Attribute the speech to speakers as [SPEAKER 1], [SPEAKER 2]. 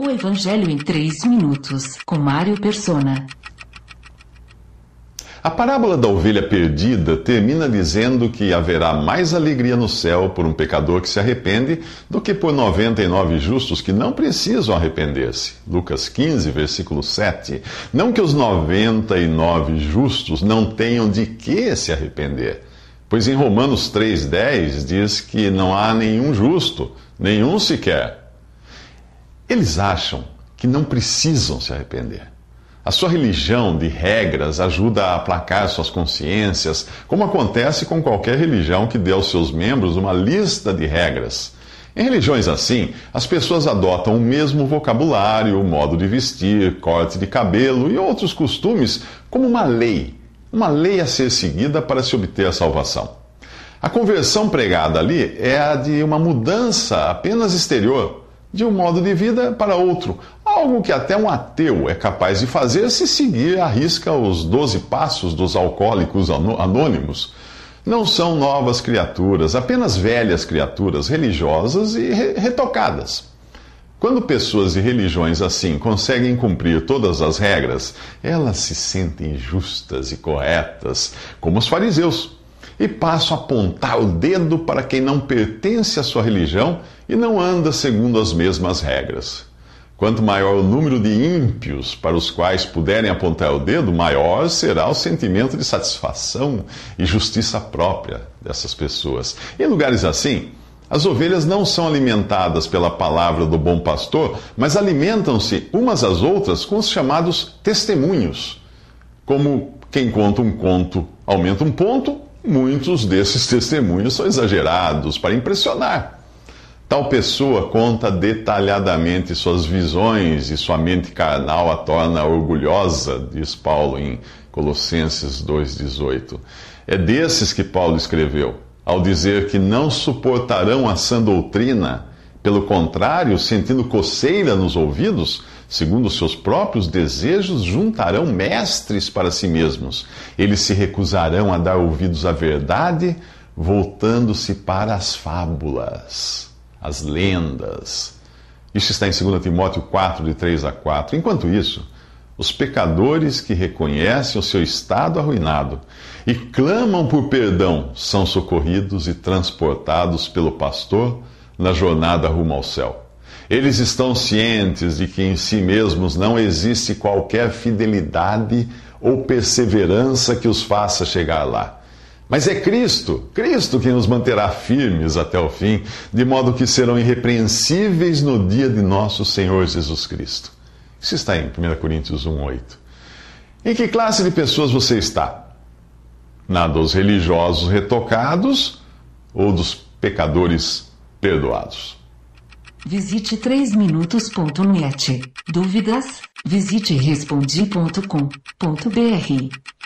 [SPEAKER 1] O Evangelho em 3 minutos, com Mário Persona. A parábola da ovelha perdida termina dizendo que haverá mais alegria no céu por um pecador que se arrepende do que por 99 justos que não precisam arrepender-se. Lucas 15, versículo 7. Não que os 99 justos não tenham de que se arrepender. Pois em Romanos 3,10 diz que não há nenhum justo, nenhum sequer. Eles acham que não precisam se arrepender. A sua religião de regras ajuda a aplacar suas consciências, como acontece com qualquer religião que dê aos seus membros uma lista de regras. Em religiões assim, as pessoas adotam o mesmo vocabulário, modo de vestir, corte de cabelo e outros costumes como uma lei, uma lei a ser seguida para se obter a salvação. A conversão pregada ali é a de uma mudança apenas exterior de um modo de vida para outro, algo que até um ateu é capaz de fazer se seguir a risca os doze passos dos alcoólicos anônimos. Não são novas criaturas, apenas velhas criaturas religiosas e re retocadas. Quando pessoas e religiões assim conseguem cumprir todas as regras, elas se sentem justas e corretas, como os fariseus, e passam a apontar o dedo para quem não pertence à sua religião e não anda segundo as mesmas regras. Quanto maior o número de ímpios para os quais puderem apontar o dedo, maior será o sentimento de satisfação e justiça própria dessas pessoas. Em lugares assim, as ovelhas não são alimentadas pela palavra do bom pastor, mas alimentam-se umas às outras com os chamados testemunhos. Como quem conta um conto aumenta um ponto, muitos desses testemunhos são exagerados para impressionar. Tal pessoa conta detalhadamente suas visões e sua mente carnal a torna orgulhosa, diz Paulo em Colossenses 2,18. É desses que Paulo escreveu, ao dizer que não suportarão a sã doutrina, pelo contrário, sentindo coceira nos ouvidos, segundo seus próprios desejos, juntarão mestres para si mesmos. Eles se recusarão a dar ouvidos à verdade, voltando-se para as fábulas as lendas. Isto está em 2 Timóteo 4, de 3 a 4. Enquanto isso, os pecadores que reconhecem o seu estado arruinado e clamam por perdão são socorridos e transportados pelo pastor na jornada rumo ao céu. Eles estão cientes de que em si mesmos não existe qualquer fidelidade ou perseverança que os faça chegar lá. Mas é Cristo, Cristo que nos manterá firmes até o fim, de modo que serão irrepreensíveis no dia de nosso Senhor Jesus Cristo. Isso está em 1 Coríntios 1,8. Em que classe de pessoas você está? Na dos religiosos retocados ou dos pecadores perdoados? Visite 3minutos.net. Dúvidas? Visite respondi.com.br.